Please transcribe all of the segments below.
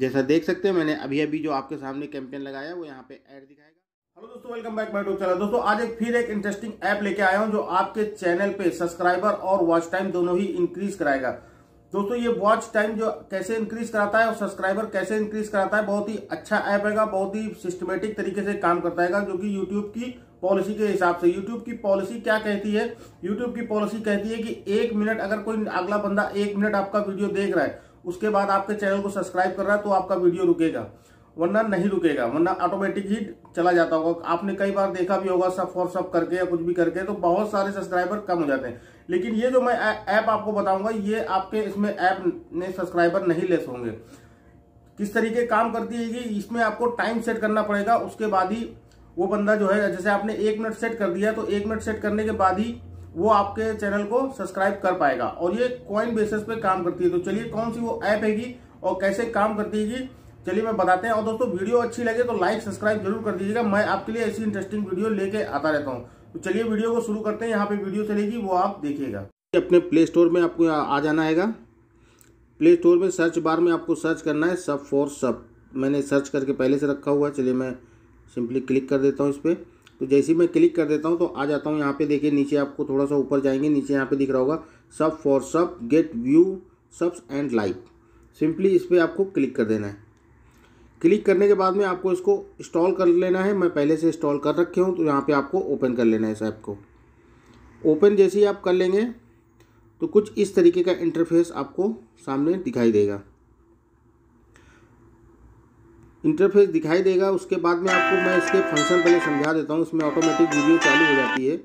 जैसा देख सकते हो मैंने अभी अभी जो आपके सामने कैंपेन लगाया वो यहाँ पे एड दिखाएगा हेलो दोस्तों वेलकम बैक माय चैनल दोस्तों आज एक फिर एक इंटरेस्टिंग ऐप लेके आया हूँ जो आपके चैनल पे सब्सक्राइबर और वॉच टाइम दोनों ही इंक्रीज कराएगा दोस्तों ये वॉच टाइम जो कैसे इंक्रीज कराता है और सब्सक्राइबर कैसे इंक्रीज कराता है बहुत ही अच्छा ऐप है बहुत ही सिस्टमेटिक तरीके से काम करता है जो कि यूट्यूब की पॉलिसी के हिसाब से यूट्यूब की पॉलिसी क्या कहती है यूट्यूब की पॉलिसी कहती है कि एक मिनट अगर कोई अगला बंदा एक मिनट आपका वीडियो देख रहा है उसके बाद आपके चैनल को सब्सक्राइब कर रहा है तो आपका वीडियो रुकेगा वरना नहीं रुकेगा वरना ऑटोमेटिक ही चला जाता होगा आपने कई बार देखा भी होगा सब फॉर सब करके या कुछ भी करके तो बहुत सारे सब्सक्राइबर कम हो जाते हैं लेकिन ये जो मैं ऐप आपको बताऊंगा ये आपके इसमें ऐप ने सब्सक्राइबर नहीं लेस होंगे किस तरीके काम करती है कि इसमें आपको टाइम सेट करना पड़ेगा उसके बाद ही वो बंदा जो है जैसे आपने एक मिनट सेट कर दिया तो एक मिनट सेट करने के बाद ही वो आपके चैनल को सब्सक्राइब कर पाएगा और ये कॉइन बेसिस पे काम करती है तो चलिए कौन सी वो ऐप हैगी और कैसे काम करती है चलिए मैं बताते हैं और दोस्तों वीडियो अच्छी लगे तो लाइक सब्सक्राइब जरूर कर दीजिएगा मैं आपके लिए ऐसी इंटरेस्टिंग वीडियो लेके आता रहता हूँ तो चलिए वीडियो को शुरू करते हैं यहाँ पे वीडियो चलेगी वो आप देखिएगा अपने प्ले स्टोर में आपको आ जाना है प्ले स्टोर में सर्च बार में आपको सर्च करना है सब फॉर सब मैंने सर्च करके पहले से रखा हुआ है चलिए मैं सिंपली क्लिक कर देता हूँ इस पर तो जैसे ही मैं क्लिक कर देता हूँ तो आ जाता हूँ यहाँ पे देखिए नीचे आपको थोड़ा सा ऊपर जाएंगे नीचे यहाँ पे दिख रहा होगा sub for sub get view subs and like simply इस पर आपको क्लिक कर देना है क्लिक करने के बाद में आपको इसको इंस्टॉल कर लेना है मैं पहले से इंस्टॉल कर रखे हूँ तो यहाँ पर आपको ओपन कर लेना है इस ऐप को ओपन जैसे ही आप कर लेंगे तो कुछ इस तरीके का इंटरफेस आपको सामने दिखाई देगा इंटरफेस दिखाई देगा उसके बाद में आपको मैं इसके फंक्शन पहले समझा देता हूँ इसमें ऑटोमेटिक वीडियो चालू हो जाती है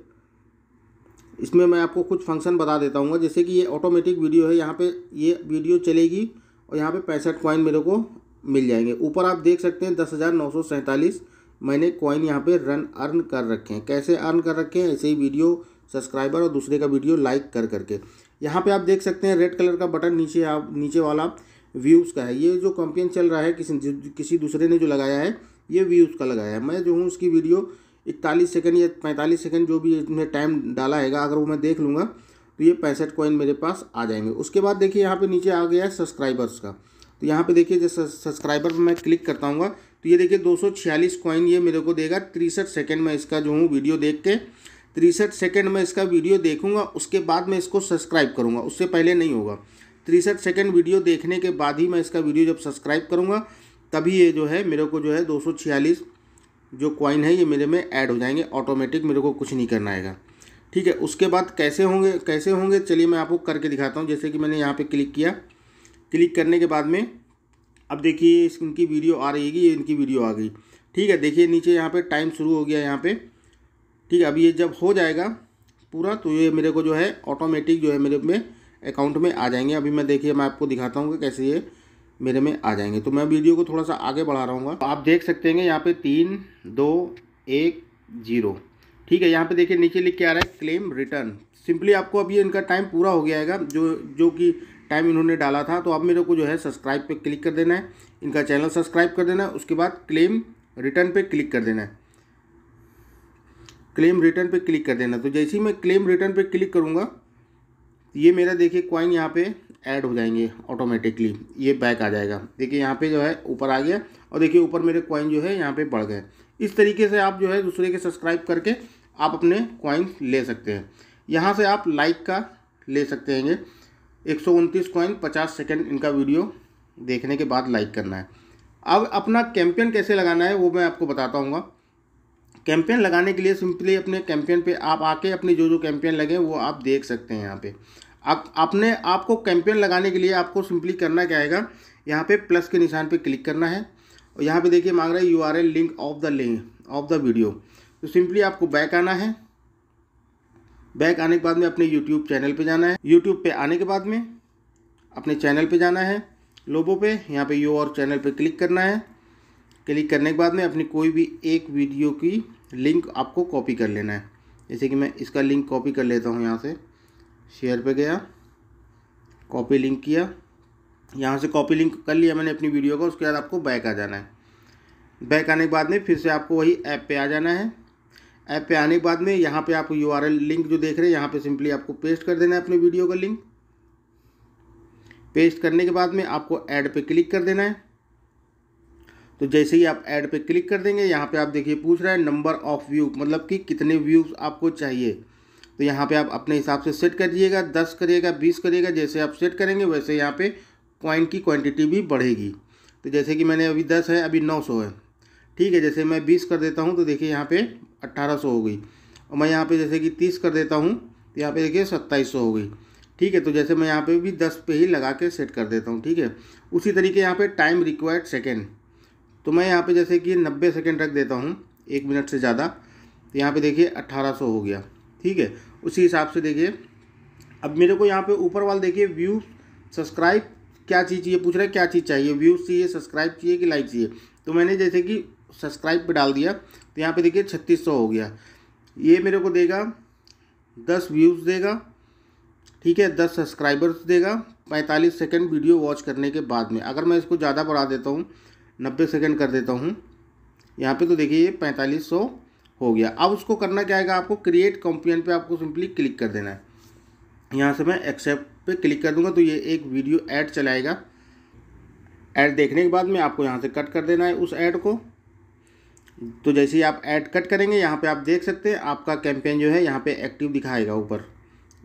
इसमें मैं आपको कुछ फंक्शन बता देता हूँ जैसे कि ये ऑटोमेटिक वीडियो है यहाँ पे ये वीडियो चलेगी और यहाँ पे पैंसठ कॉइन मेरे को मिल जाएंगे ऊपर आप देख सकते हैं दस हज़ार नौ सौ सैंतालीस मैंने कॉइन यहाँ पे रन अर्न कर रखे हैं कैसे अर्न कर रखे हैं ऐसे ही वीडियो सब्सक्राइबर और दूसरे का वीडियो लाइक कर करके यहाँ पे आप देख सकते हैं रेड कलर का बटन नीचे आप नीचे वाला व्यूज़ का है ये जो कंपेन चल रहा है किसी किसी दूसरे ने जो लगाया है ये व्यूज़ का लगाया है मैं जो हूँ उसकी वीडियो इकतालीस सेकेंड या पैंतालीस सेकेंड जो भी इसमें टाइम डाला है अगर वो मैं देख लूँगा तो ये पैंसठ कॉइन मेरे पास आ जाएंगे उसके बाद देखिए यहाँ पे नीचे आ गया है सब्सक्राइबर्स का तो यहाँ पे देखिए जैसे सब्सक्राइबर पर मैं क्लिक करता हूँ तो ये देखिए 246 कॉइन ये मेरे को देगा तिरसठ सेकेंड में इसका जो हूँ वीडियो देख के तिरसठ सेकेंड में इसका वीडियो देखूँगा उसके बाद मैं इसको सब्सक्राइब करूँगा उससे पहले नहीं होगा तिरसठ सेकेंड वीडियो देखने के बाद ही मैं इसका वीडियो जब सब्सक्राइब करूँगा तभी ये जो है मेरे को जो है दो जो कॉइन है ये मेरे में ऐड हो जाएंगे ऑटोमेटिक मेरे को कुछ नहीं करना आएगा ठीक है उसके बाद कैसे होंगे कैसे होंगे चलिए मैं आपको करके दिखाता हूँ जैसे कि मैंने यहाँ पे क्लिक किया क्लिक करने के बाद में अब देखिए इनकी वीडियो आ रही है ये इनकी वीडियो आ गई ठीक है देखिए नीचे यहाँ पे टाइम शुरू हो गया यहाँ पे ठीक है अब ये जब हो जाएगा पूरा तो ये मेरे को जो है ऑटोमेटिक जो है मेरे में अकाउंट में आ जाएंगे अभी मैं देखिए मैं आपको दिखाता हूँ कि कैसे ये मेरे में आ जाएंगे तो मैं वीडियो को थोड़ा सा आगे बढ़ा रहा हूँ आप देख सकते हैं यहाँ पे तीन दो एक जीरो ठीक है यहाँ पे देखिए नीचे लिख के आ रहा है क्लेम रिटर्न सिंपली आपको अभी इनका टाइम पूरा हो गया है जो जो कि टाइम इन्होंने डाला था तो आप मेरे को जो है सब्सक्राइब पे क्लिक कर देना है इनका चैनल सब्सक्राइब कर देना है उसके बाद क्लेम रिटर्न पे क्लिक कर देना है क्लेम रिटर्न पे क्लिक कर देना तो जैसे ही मैं क्लेम रिटर्न पे क्लिक करूँगा ये मेरा देखिए कॉइन यहाँ पे ऐड हो जाएंगे ऑटोमेटिकली ये बैक आ जाएगा देखिए यहाँ पे जो है ऊपर आ गया और देखिए ऊपर मेरे कॉइन जो है यहाँ पे बढ़ गए इस तरीके से आप जो है दूसरे के सब्सक्राइब करके आप अपने कॉइन ले सकते हैं यहाँ से आप लाइक का ले सकते हैं एक सौ उनतीस कॉइन पचास सेकेंड इनका वीडियो देखने के बाद लाइक करना है अब अपना कैंपेन कैसे लगाना है वो मैं आपको बताता हूँ कैंपेन लगाने के लिए सिंपली अपने कैंपेन पे आप आके अपने जो जो कैंपेन लगे वो आप देख सकते हैं यहाँ पे आप अपने आपको कैंपेन लगाने के लिए आपको सिंपली करना क्या आएगा यहाँ पे प्लस के निशान पे क्लिक करना है और यहाँ पे देखिए मांग रहा है U R L link of the link of the video तो सिंपली आपको बैक आना है बैक आने के बाद में अपने यूट्यूब चैनल पर जाना है यूट्यूब पर आने के बाद में अपने चैनल पर जाना है लोबो पे यहाँ पे यू और चैनल पे क्लिक करना है क्लिक करने के बाद में अपनी कोई भी एक वीडियो की लिंक आपको कॉपी कर लेना है जैसे कि मैं इसका लिंक कॉपी कर लेता हूँ यहाँ से शेयर पे गया कॉपी लिंक किया यहाँ से कॉपी लिंक कर लिया मैंने अपनी वीडियो का उसके बाद आपको बैक आ जाना है बैक आने के बाद में फिर से आपको वही ऐप पे आ जाना है ऐप पे आने के बाद में यहाँ पे आप यू लिंक जो देख रहे हैं यहाँ पे सिंपली आपको पेस्ट कर देना है अपने वीडियो का लिंक पेस्ट करने के बाद में आपको ऐड पे क्लिक कर देना है तो जैसे ही आप ऐड पे क्लिक कर देंगे यहाँ पे आप देखिए पूछ रहा है नंबर ऑफ़ व्यू मतलब कि कितने व्यूज़ आपको चाहिए तो यहाँ पे आप अपने हिसाब से सेट करिएगा दस करिएगा बीस करिएगा जैसे आप सेट करेंगे वैसे यहाँ पे पॉइंट की क्वांटिटी भी बढ़ेगी तो जैसे कि मैंने अभी दस है अभी नौ सौ है ठीक है जैसे मैं बीस कर देता हूँ तो देखिए यहाँ पे अट्ठारह सौ हो गई और मैं यहाँ पे जैसे कि तीस कर देता हूँ तो यहाँ पर देखिए सत्ताईस सौ हो गई ठीक है तो जैसे मैं यहाँ पर भी दस पे ही लगा के सेट कर देता हूँ ठीक है उसी तरीके यहाँ पर टाइम रिक्वायर्ड सेकेंड तो मैं यहाँ पर जैसे कि नब्बे सेकेंड रख देता हूँ एक मिनट से ज़्यादा तो यहाँ पर देखिए अट्ठारह सौ हो गया ठीक है उसी हिसाब से देखिए अब मेरे को यहाँ पे ऊपर वाला देखिए व्यू सब्सक्राइब क्या चीज़ चाहिए पूछ रहा है क्या चीज़ चाहिए व्यूज़ चाहिए सब्सक्राइब चाहिए कि लाइक चाहिए तो मैंने जैसे कि सब्सक्राइब पर डाल दिया तो यहाँ पर देखिए छत्तीस हो गया ये मेरे को देगा दस व्यूज़ देगा ठीक है दस सब्सक्राइबर्स देगा पैंतालीस सेकेंड वीडियो वॉच करने के बाद में अगर मैं इसको ज़्यादा बढ़ा देता हूँ नब्बे सेकेंड कर देता हूँ यहाँ पे तो देखिए ये पैंतालीस सौ हो गया अब उसको करना क्या है आपको क्रिएट कंपेन पे आपको सिंपली क्लिक कर देना है यहाँ से मैं एक्सेप्ट पे क्लिक कर दूंगा तो ये एक वीडियो ऐड चलाएगा ऐड देखने के बाद में आपको यहाँ से कट कर देना है उस ऐड को तो जैसे ही आप ऐड कट करेंगे यहाँ पे आप देख सकते हैं आपका कैंपेन जो है यहाँ पे एक्टिव दिखाएगा ऊपर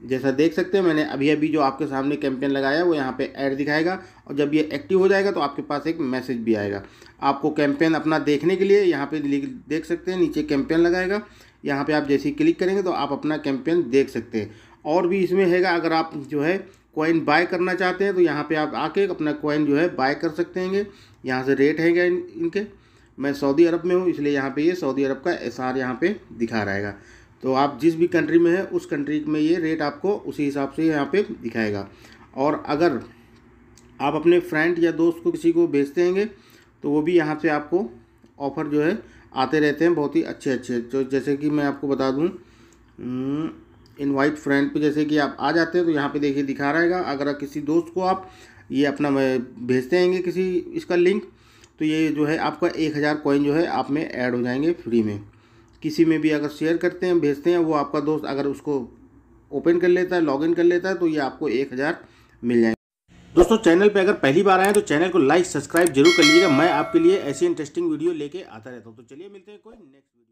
जैसा देख सकते हो मैंने अभी अभी जो आपके सामने कैंपेन लगाया वो यहाँ पे ऐड दिखाएगा और जब ये एक्टिव हो जाएगा तो आपके पास एक मैसेज भी आएगा आपको कैंपेन अपना देखने के लिए यहाँ पे देख सकते हैं नीचे कैंपेन लगाएगा यहाँ पे आप जैसे ही क्लिक करेंगे तो आप अपना कैंपेन देख सकते हैं और भी इसमें हैगा अगर आप जो है कॉइन बाय करना चाहते हैं तो यहाँ पर आप आके अपना कॉइन जो है बाय कर सकते हैं यहाँ से रेट हैंगे इनके मैं सऊदी अरब में हूँ इसलिए यहाँ पर ये सऊदी अरब का एस आर यहाँ दिखा रहेगा तो आप जिस भी कंट्री में है उस कंट्री में ये रेट आपको उसी हिसाब से यहाँ पे दिखाएगा और अगर आप अपने फ्रेंड या दोस्त को किसी को भेजते हैंगे तो वो भी यहाँ से आपको ऑफ़र जो है आते रहते हैं बहुत ही अच्छे अच्छे जो जैसे कि मैं आपको बता दूँ इनवाइट फ्रेंड पे जैसे कि आप आ जाते हैं तो यहाँ पे देखिए दिखा रहेगा अगर किसी दोस्त को आप ये अपना भेजते हैंगे किसी इसका लिंक तो ये जो है आपका एक हज़ार कॉइन जो है आप में ऐड हो जाएंगे फ्री में किसी में भी अगर शेयर करते हैं भेजते हैं वो आपका दोस्त अगर उसको ओपन कर लेता है लॉगिन कर लेता है तो ये आपको एक हज़ार मिल जाएंगे दोस्तों चैनल पे अगर पहली बार आए हैं तो चैनल को लाइक सब्सक्राइब जरूर कर लीजिएगा मैं आपके लिए ऐसी इंटरेस्टिंग वीडियो लेके आता रहता हूँ तो चलिए मिलते हैं कोई नेक्स्ट वीडियो